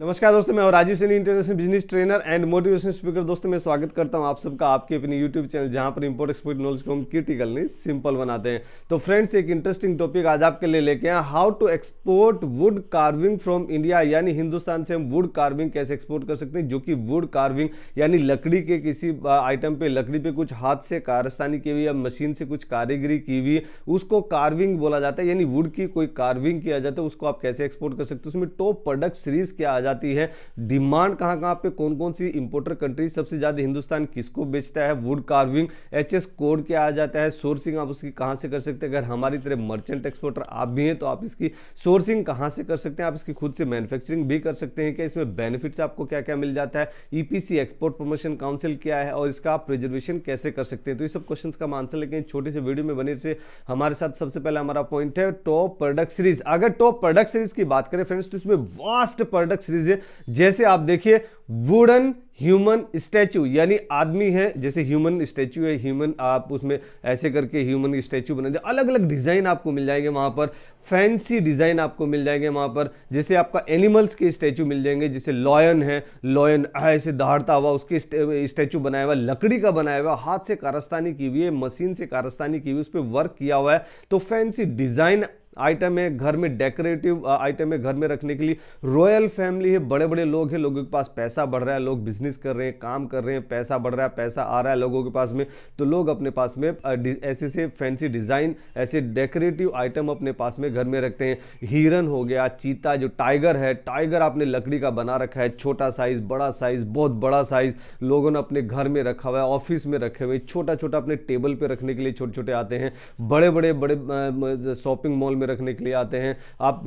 नमस्कार दोस्तों मैं और Rajiv Saini international business trainer and motivation speaker दोस्तों मैं स्वागत करता हूं आप सबका आपके अपने यूट्यूब चैनल जहां पर इंपोर्ट एक्सपोर्ट नॉलेज को हम क्रिटिकल नहीं सिंपल बनाते हैं तो फ्रेंड्स एक इंटरेस्टिंग टॉपिक आज आपके लिए लेके आए how to export wood carving from India यानी हिंदुस्तान से हम वुड कार्विंग कैसे एक्सपोर्ट कर सकते हैं जो कि वुड कार्विंग यानी लकड़ी के किसी आइटम पे लकड़ी पे कुछ हाथ से कारस्तानी की हुई या मशीन से कुछ कारीगरी की हुई उसको कार्विंग बोला जाता है यानी वुड की कोई कार्विंग किया जाता है उसको आप कैसे एक्सपोर्ट कर सकते हो उसमें टॉप प्रोडक्ट सीरीज क्या आ जाती है डिमांड कहाँ कहाँ पे कौन कौन सी इंपोर्टर कंट्री सबसे ज़्यादा हिंदुस्तान किसको बेचता है वुड कार्विंग एच कोड क्या आ जाता है सोर्सिंग आप उसकी कहाँ से कर सकते हैं अगर हमारी तरह मर्चेंट एक्सपोर्टर आप भी हैं तो आप इसकी सोर्सिंग कहाँ से कर सकते हैं आप इसकी खुद से मैन्युफैक्चरिंग भी कर सकते हैं क्या इसमें बेनिफिट्स आपको क्या क्या मिल जाता है ई एक्सपोर्ट प्रमोशन काउंसिल क्या है और इसका प्रिजर्वेशन कैसे कर सकते हैं तो ये सब क्वेश्चन का आंसर लेकिन छोटे से वीडियो में बने से हमारे साथ सबसे पहले हमारा पॉइंट है टॉप प्रोडक्ट सीरीज अगर टॉप प्रोडक्ट सीरीज की बात करें फ्रेंड्स तो इसमें वास्ट प्रोडक्ट सीरीज दीजिए जैसे आप देखिए वुडन ह्यूमन स्टैचू यानी आदमी है जैसे ह्यूमन स्टैचू है ह्यूमन आप उसमें ऐसे करके ह्यूमन स्टैचू बना दे अलग अलग डिज़ाइन आपको मिल जाएंगे वहाँ पर फैंसी डिज़ाइन आपको मिल जाएंगे वहाँ पर जैसे आपका एनिमल्स के स्टैचू मिल जाएंगे जैसे लॉयन है लॉयन ऐसे दहाड़ता हुआ उसके स्टैचू बनाया हुआ लकड़ी का बनाया हुआ हाथ से कारस्तानी की हुई है मशीन से कारस्तानी की हुई उस पर वर्क किया हुआ है तो फैंसी डिज़ाइन आइटम है घर में डेकोरेटिव आइटम है घर में रखने के लिए रॉयल फैमिली है बड़े बड़े लोग हैं लोगों के पास पैसा बढ़ रहा है लोग बिजनेस कर रहे हैं काम कर रहे हैं पैसा बढ़ रहा है पैसा आ रहा है लोगों के पास में तो लोग अपने पास में ऐसे ऐसे फैंसी डिज़ाइन ऐसे डेकोरेटिव आइटम अपने पास में घर में रखते हैं हिरन हो गया चीता जो टाइगर है टाइगर आपने लकड़ी का बना रखा है छोटा साइज़ बड़ा साइज़ बहुत बड़ा साइज़ लोगों ने अपने घर में रखा हुआ है ऑफिस में रखे हुए छोटा छोटा अपने टेबल पर रखने के लिए छोटे छोटे आते हैं बड़े बड़े बड़े शॉपिंग मॉल में रखने के लिए आते हैं आप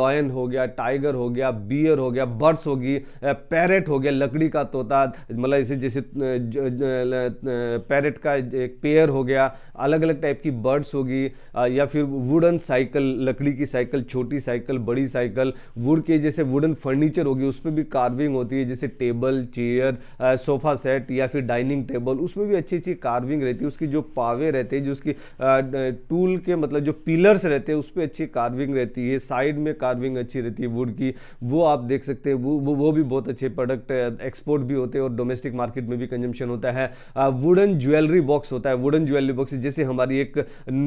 लॉयन हो गया टाइगर हो गया बियर हो गया बर्ड्स होगी पैरेट हो गया लकड़ी का तोता मतलब इसे जैसे पैरेट का एक पेयर हो गया अलग अलग टाइप की बर्ड्स होगी या फिर वुडन साइकिल लकड़ी की साइकिल छोटी साइकिल बड़ी साइकिल वुड के जैसे वुडन फर्नीचर होगी उस पर भी कार्विंग होती है जैसे टेबल चेयर सोफा सेट या फिर डाइनिंग टेबल उसमें भी अच्छी अच्छी कार्विंग रहती है उसकी जो पावे रहते हैं जो उसकी टूल के मतलब जो पिलर्स रहते हैं उस पर पे अच्छी कार्विंग रहती है साइड में कार्विंग अच्छी रहती है वुड की वो आप देख सकते हैं वो वो, भी बहुत अच्छे प्रोडक्ट एक्सपोर्ट भी होते हैं और डोमेस्टिक मार्केट में भी कंजम्पशन होता है वुडन ज्वेलरी बॉक्स होता है वुडन ज्वेलरी बॉक्स जैसे हमारी एक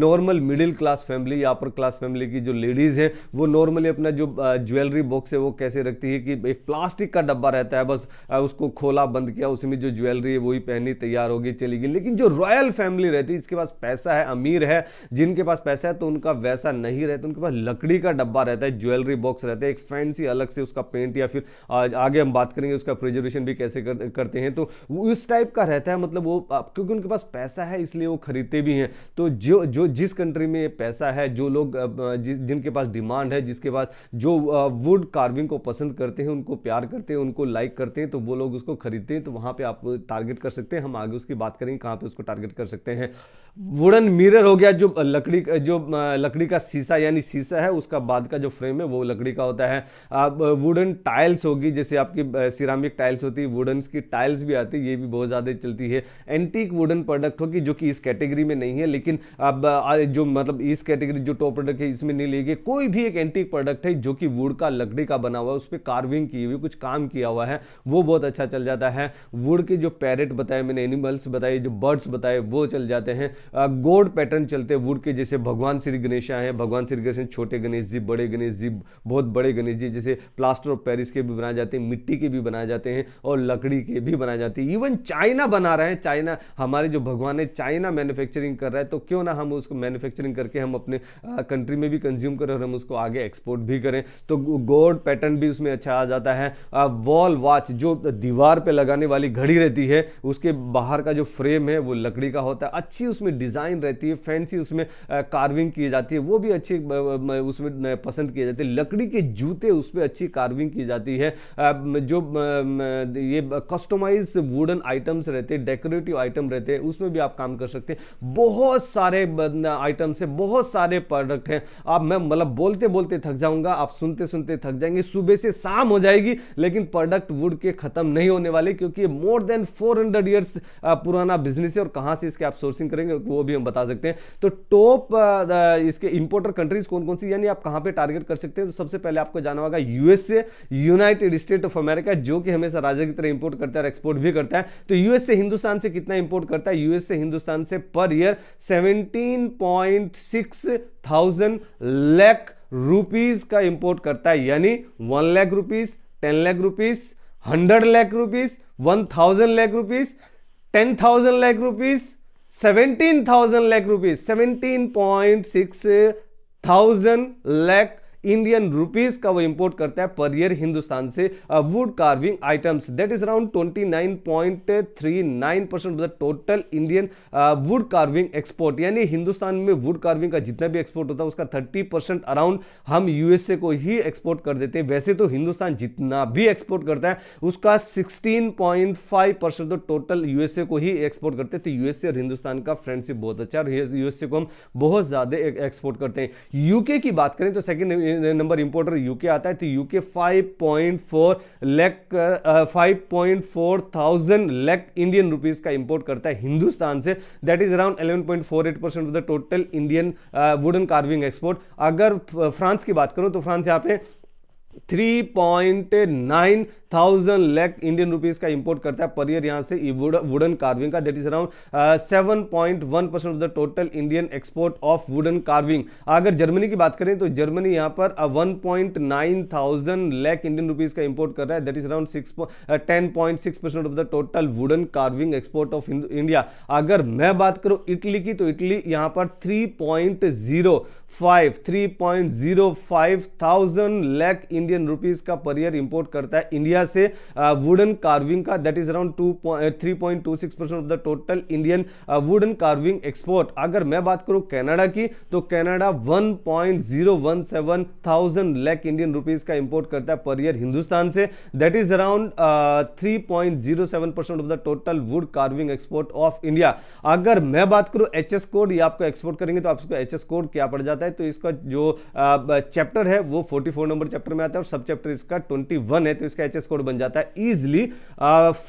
नॉर्मल मिडिल क्लास फैमिली या अपर क्लास फैमिली की जो लेडीज़ है वो नॉर्मली अपना जो ज्वेलरी बॉक्स है वो कैसे रखती है कि एक प्लास्टिक का डब्बा रहता है बस उसको खोला बंद किया उसी में जो ज्वेलरी है वही पहनी तैयार होगी चली गई लेकिन जो रॉयल फैमिली रहती है जिसके पास पैसा है अमीर है जिनके पास पैसा है तो उनका वैसा नहीं नहीं रहते उनके पास लकड़ी का डब्बा रहता है ज्वेलरी बॉक्स रहता है एक फैंसी अलग से उसका पेंट या फिर आगे हम बात करेंगे उसका प्रिजर्वेशन भी कैसे कर, करते हैं तो उस टाइप का रहता है मतलब वो क्योंकि उनके पास पैसा है इसलिए वो खरीदते भी हैं तो जो जो जिस कंट्री में पैसा है जो लोग जिनके पास डिमांड है जिसके पास जो वुड कार्विंग को पसंद करते हैं उनको प्यार करते हैं उनको लाइक करते हैं तो वो लोग उसको खरीदते हैं तो वहाँ पर आप टारगेट कर सकते हैं हम आगे उसकी बात करेंगे कहाँ पर उसको टारगेट कर सकते हैं वुडन मिरर हो गया जो लकड़ी जो लकड़ी का शीशा यानी शीशा है उसका बाद का जो फ्रेम है वो लकड़ी का होता है वुडन टाइल्स होगी जैसे आपकी सिरामिक टाइल्स होती है वुडन की टाइल्स भी आती है ये भी बहुत ज़्यादा चलती है एंटीक वुडन प्रोडक्ट होगी जो कि इस कैटेगरी में नहीं है लेकिन अब जो मतलब इस कैटेगरी जो टॉप प्रोडक्ट है इसमें नहीं लेगी कोई भी एक एंटीक प्रोडक्ट है जो कि वुड का लकड़ी का बना हुआ है उस पर कार्विंग की हुई कुछ काम किया हुआ है वो बहुत अच्छा चल जाता है वुड के जो पैरेट बताए मैंने एनिमल्स बताए जो बर्ड्स बताए वो चल जाते हैं गोड पैटर्न चलते हैं वुड के जैसे भगवान श्री गणेश हैं भगवान श्री गणेश छोटे गणेश जी बड़े गणेश जी बहुत बड़े गणेश जी जैसे प्लास्टर ऑफ पेरिस के भी बनाए जाते हैं मिट्टी के भी बनाए जाते हैं और लकड़ी के भी बनाए जाते हैं इवन चाइना बना रहे हैं चाइना हमारे जो भगवान है चाइना मैन्युफैक्चरिंग कर रहा है तो क्यों ना हम उसको मैन्युफैक्चरिंग करके हम अपने कंट्री में भी कंज्यूम करें और हम उसको आगे एक्सपोर्ट भी करें तो गोड पैटर्न भी उसमें अच्छा आ जाता है वॉल वॉच जो दीवार पे लगाने वाली घड़ी रहती है उसके बाहर का जो फ्रेम है वो लकड़ी का होता है अच्छी उसमें उसमें डिज़ाइन रहती है फैंसी उसमें कार्विंग की जाती है वो भी अच्छी उसमें पसंद किए जाते हैं लकड़ी के जूते उस पर अच्छी कार्विंग की जाती है जो ये कस्टमाइज वुडन आइटम्स रहते हैं डेकोरेटिव आइटम रहते हैं उसमें भी आप काम कर सकते हैं बहुत सारे आइटम्स है बहुत सारे प्रोडक्ट हैं आप मैं मतलब बोलते बोलते थक जाऊंगा आप सुनते सुनते थक जाएंगे सुबह से शाम हो जाएगी लेकिन प्रोडक्ट वुड के खत्म नहीं होने वाले क्योंकि मोर देन 400 हंड्रेड ईयर्स पुराना बिजनेस है और कहाँ से इसके आप सोर्सिंग करेंगे वो भी हम बता सकते हैं तो टॉप uh, इसके इंपोर्टर कंट्रीज कौन कौन सी यानी आप कहां पे टारगेट कर सकते हैं तो सबसे पहले आपको जाना होगा USA United State of America जो कि हमेशा राजा की तरह इंपोर्ट करता है और एक्सपोर्ट भी करता है तो यूएसए हिंदुस्तान से कितना इंपोर्ट करता है यूएसए हिंदुस्तान से per year seventeen point six thousand lakh rupees का इंपोर्ट करता है यानी one lakh rupees ten lakh rupees hundred lakh rupees one thousand lakh rupees ten thousand lakh rupees seventeen thousand lakh rupees seventeen point six thousand lakh Indian rupees का वो import करता है per year Hindustan से wood carving items that is around twenty nine point three nine percent of the total Indian would carving export यानी हिंदुस्तान में wood carving का जितना भी एक्सपोर्ट होता है उसका थर्टी परसेंट अराउंड हम यूएसए को ही एक्सपोर्ट कर देते हैं वैसे तो हिंदुस्तान जितना भी एक्सपोर्ट करता है उसका 16.5 परसेंट तो टोटल यूएसए को ही एक्सपोर्ट करते हैं तो यूएसए और हिंदुस्तान का फ्रेंडशिप बहुत अच्छा है यूएसए को हम बहुत ज़्यादा एक्सपोर्ट e-, करते हैं यूके की बात करें तो सेकेंड नंबर इंपोर्टर यूके आता है तो UK 5.4 point lakh 5.4 thousand lakh Indian rupees का इंपोर्ट करता है हिंदुस्तान से that is around 11.48 percent of the total Indian wooden carving export अगर uh, फ्रांस की बात करूं तो फ्रांस यहाँ पे three point nine thousand lakh Indian rupees का इंपोर्ट करता है पर ईयर यहां से वुडन कार्विंग का that is around seven point one percent of the total Indian export of wooden carving अगर जर्मनी की बात करें तो जर्मनी यहां पर one point nine thousand lakh Indian rupees का इंपोर्ट कर रहा है that is around six ten point six percent of the total wooden carving export of India अगर मैं बात करूं इटली की तो इटली यहां पर three point zero five three point zero thousand Indian rupees का पर ईयर इंपोर्ट करता है इंडिया से वुडन uh, कार्विंग का that is around two three point two six percent of the total Indian wooden carving export अगर मैं बात करूं Canada की तो Canada one point zero one seven thousand lakh Indian rupees का इंपोर्ट करता है पर ईयर हिंदुस्तान से that is around three point zero seven percent of the total wood carving export of India अगर मैं बात करूं एच कोड या आपको एक्सपोर्ट करेंगे तो आपको एच कोड क्या पड़ जाता है आता है तो इसका जो चैप्टर है वो 44 नंबर चैप्टर में आता है और सब चैप्टर इसका 21 है तो इसका एच कोड बन जाता है easily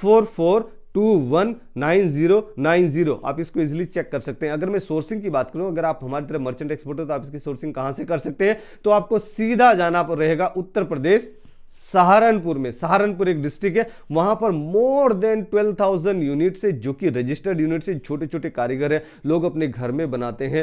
four four two one nine zero nine zero आप इसको इजिली चेक कर सकते हैं अगर मैं सोर्सिंग की बात करूं अगर आप हमारी तरह मर्चेंट एक्सपोर्टर तो आप इसकी सोर्सिंग कहां से कर सकते हैं तो आपको सीधा जाना रहेगा उत्तर प्रदेश सहारनपुर में सहारनपुर एक डिस्ट्रिक्ट है वहां पर मोर देन 12,000 यूनिट से जो कि रजिस्टर्ड यूनिट से छोटे छोटे कारीगर हैं लोग अपने घर में बनाते हैं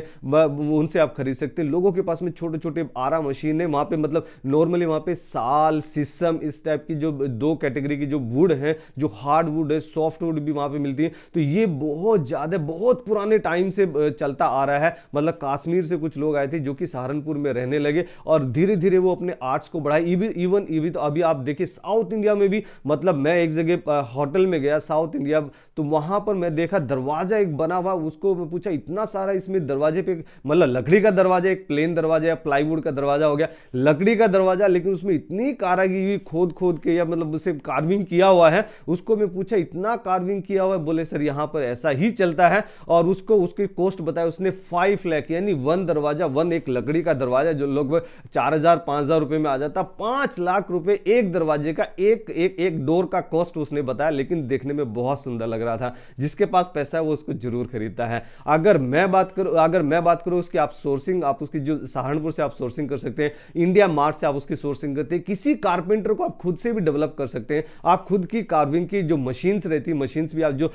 उनसे आप खरीद सकते हैं लोगों के पास में छोटे छोटे आरा मशीन है वहां पे मतलब नॉर्मली वहां पे साल सिसम इस टाइप की जो दो कैटेगरी की जो वुड है जो हार्ड वुड है सॉफ्ट वुड भी वहां पर मिलती है तो ये बहुत ज़्यादा बहुत पुराने टाइम से चलता आ रहा है मतलब काश्मीर से कुछ लोग आए थे जो कि सहारनपुर में रहने लगे और धीरे धीरे वो अपने आर्ट्स को बढ़ाए इवन इवी तो अभी आप देखिए साउथ इंडिया में भी मतलब मैं एक जगह होटल में गया साउथ इंडिया तो वहां पर मैं देखा दरवाज़ा एक बना हुआ उसको मैं पूछा इतना सारा इसमें दरवाजे पे मतलब लकड़ी का दरवाजा एक प्लेन दरवाजा या प्लाईवुड का दरवाजा हो गया लकड़ी का दरवाजा लेकिन उसमें इतनी हुई खोद खोद के या मतलब उसे कार्विंग किया हुआ है उसको मैं पूछा इतना कार्विंग किया हुआ है बोले सर यहाँ पर ऐसा ही चलता है और उसको उसकी कॉस्ट बताया उसने फाइव लैक यानी वन दरवाजा वन एक लकड़ी का दरवाजा जो लोग चार हजार पांच हजार रुपए में आ जाता पांच लाख रुपए पे एक दरवाजे का एक एक एक डोर का कॉस्ट उसने बताया लेकिन देखने में बहुत सुंदर लग रहा था जिसके पास पैसा है वो उसको जरूर खरीदता है अगर मैं बात करूँ अगर मैं बात करूँ उसकी आप सोर्सिंग आप उसकी जो सहारनपुर से आप सोर्सिंग कर सकते हैं इंडिया मार्ट से आप उसकी सोर्सिंग करते हैं किसी कारपेंटर को आप खुद से भी डेवलप कर सकते हैं आप खुद की कार्विंग की जो मशीन्स रहती मशीन्स भी आप जो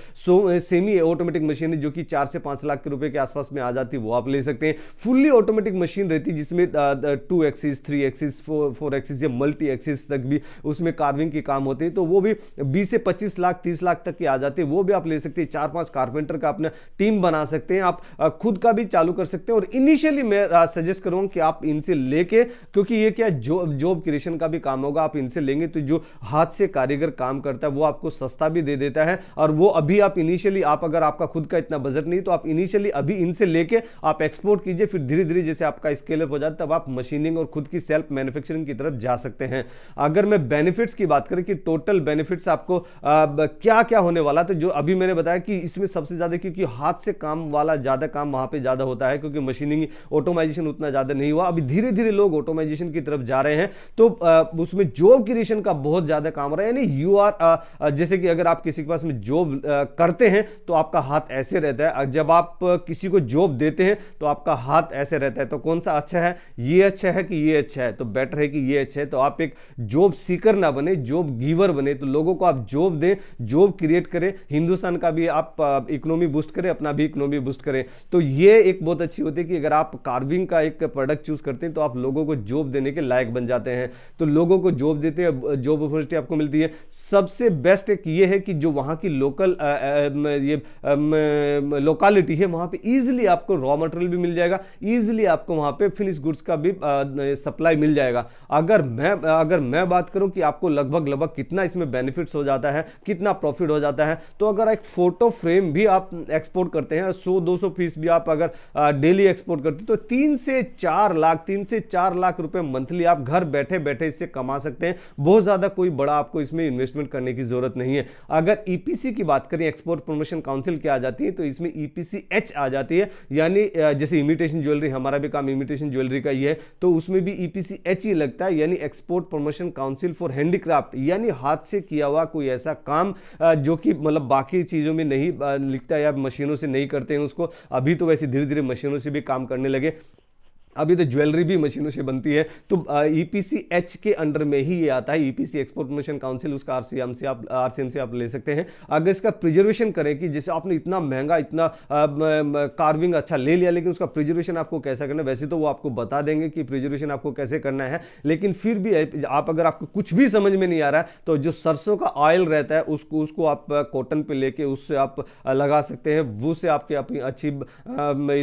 सेमी ऑटोमेटिक मशीन है जो कि चार से पाँच लाख के रुपये के आसपास में आ जाती वो आप ले सकते हैं फुल्ली ऑटोमेटिक मशीन रहती जिसमें two axis three axis four axis या मल्टी एक्सिस केस तक भी उसमें कार्विंग के काम होते हैं तो वो भी बीस से पच्चीस लाख तीस लाख तक की आ जाती है वो भी आप ले सकते हैं चार पांच कारपेंटर का अपना टीम बना सकते हैं आप खुद का भी चालू कर सकते हैं और इनिशियली मैं सजेस्ट करूँगा कि आप इनसे लेके क्योंकि ये क्या जॉब जॉब क्रिएशन का भी काम होगा आप इनसे लेंगे तो जो हाथ से कारीगर काम करता है वो आपको सस्ता भी दे देता है और वो अभी आप इनिशियली आप अगर आपका खुद का इतना बजट नहीं तो आप इनिशियली अभी इनसे लेके आप एक्सपोर्ट कीजिए फिर धीरे धीरे जैसे आपका स्केल अप हो जाता है तब आप मशीनिंग और खुद की सेल्फ मैन्युफैक्चरिंग की तरफ जा सकते हैं अगर मैं बेनिफिट्स की बात करें कि टोटल बेनिफिट्स आपको आ, क्या क्या होने वाला तो जो अभी मैंने बताया कि इसमें सबसे ज़्यादा क्योंकि हाथ से काम वाला ज़्यादा काम वहाँ पर ज़्यादा होता है क्योंकि मशीनिंग ऑटोमाइजेशन उतना ज़्यादा नहीं हुआ अभी धीरे धीरे लोग ऑटोमाइजेशन की तरफ जा रहे हैं तो उसमें जॉब क्रिएशन का बहुत ज़्यादा काम रहा है यानी यू आर जैसे कि अगर आप किसी के पास में जॉब करते हैं तो आपका हाथ ऐसे रहता है जब आप किसी को जॉब देते हैं तो आपका हाथ ऐसे रहता है तो कौन सा अच्छा है ये अच्छा है कि ये अच्छा है तो बेटर है कि ये अच्छा है तो आप एक जॉब सीकर ना बने जॉब गिवर बने तो लोगों को आप जॉब दें जॉब क्रिएट करें हिंदुस्तान का भी आप इकोनॉमी बूस्ट करें अपना भी इकोनॉमी बूस्ट करें तो ये एक बहुत अच्छी होती है कि अगर आप कार्विंग का एक प्रोडक्ट चूज करते हैं तो आप लोगों को जॉब देने के लायक बन जाते हैं तो लोगों को जॉब देते हैं जॉब अपॉर्चुनिटी आपको मिलती है सबसे बेस्ट एक ये है कि जो वहाँ की लोकल ये लोकालिटी है वहाँ पर ईजिली आपको रॉ मटेरियल भी मिल जाएगा ईजिली आपको वहाँ पर फिनिश गुड्स का भी सप्लाई मिल जाएगा अगर मैं अगर मैं बात करूं कि आपको लगभग लगभग कितना इसमें बेनिफिट्स हो जाता है कितना प्रॉफिट हो जाता है तो अगर एक फ़ोटो फ्रेम भी आप एक्सपोर्ट करते हैं 100 200 पीस भी आप अगर डेली एक्सपोर्ट करते हैं तो तीन से चार लाख तीन से चार लाख रुपए मंथली आप घर बैठे बैठे इससे कमा सकते हैं बहुत ज़्यादा कोई बड़ा आपको इसमें इन्वेस्टमेंट करने की ज़रूरत नहीं है अगर ईपीसी e की बात करें एक्सपोर्ट प्रमोशन काउंसिल की आ जाती है तो इसमें ईपीसी e एच आ जाती है यानी जैसे इमिटेशन ज्वेलरी हमारा भी काम इमिटेशन ज्वेलरी का ही है तो उसमें भी ईपीसी e एच ही लगता है यानी export promotion corporation council for handicraft यानी हाथ से किया हुआ कोई ऐसा काम जो कि मतलब बाकी चीज़ों में नहीं लिखता या मशीनों से नहीं करते हैं उसको अभी तो वैसे धीरे धीरे मशीनों से भी काम करने लगे अभी तो ज्वेलरी भी मशीनों से बनती है तो ईपीसी एच e के अंडर में ही ये आता है ईपीसी एक्सपोर्ट प्रमोशन काउंसिल उसका आरसीएम से आप आरसीएम से आप ले सकते हैं अगर इसका प्रिजर्वेशन करें कि जैसे आपने इतना महंगा इतना कार्विंग अच्छा ले लिया लेकिन उसका प्रिजर्वेशन आपको कैसा करना है वैसे तो वो आपको बता देंगे कि प्रिजर्वेशन आपको कैसे करना है लेकिन फिर भी आप अगर आपको कुछ भी समझ में नहीं आ रहा है तो जो सरसों का ऑयल रहता है उसको उसको आप कॉटन पर लेके उससे आप लगा सकते हैं वो से आपके अपनी अच्छी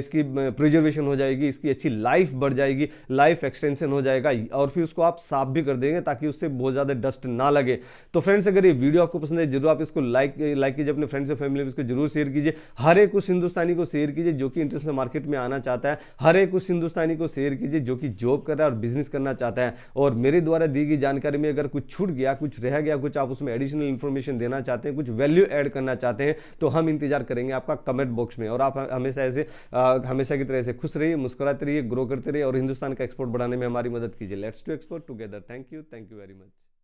इसकी प्रिजर्वेशन हो जाएगी इसकी अच्छी लाइफ लाइफ बढ़ जाएगी लाइफ एक्सटेंशन हो जाएगा और फिर उसको आप साफ भी कर देंगे ताकि उससे बहुत ज़्यादा डस्ट ना लगे तो फ्रेंड्स अगर ये वीडियो आपको पसंद है जरूर आप इसको लाइक लाइक कीजिए अपने फ्रेंड्स और फैमिली में इसको जरूर शेयर कीजिए हर एक उस हिंदुस्तानी को शेयर कीजिए जो कि इंटरनेशनल मार्केट में आना चाहता है हर एक उस हिंदुस्तानी को शेयर कीजिए जो कि जॉब कर रहा है और बिजनेस करना चाहता है और मेरे द्वारा दी गई जानकारी में अगर कुछ छूट गया कुछ रह गया कुछ आप उसमें एडिशनल इन्फॉर्मेशन देना चाहते हैं कुछ वैल्यू एड करना चाहते हैं तो हम इंतजार करेंगे आपका कमेंट बॉक्स में और आप हमेशा ऐसे हमेशा की तरह से खुश रहिए मुस्कुराते रहिए ग्रो करते रहिए और हिंदुस्तान का एक्सपोर्ट बढ़ाने में हमारी मदद कीजिए let's to export together thank you thank you very much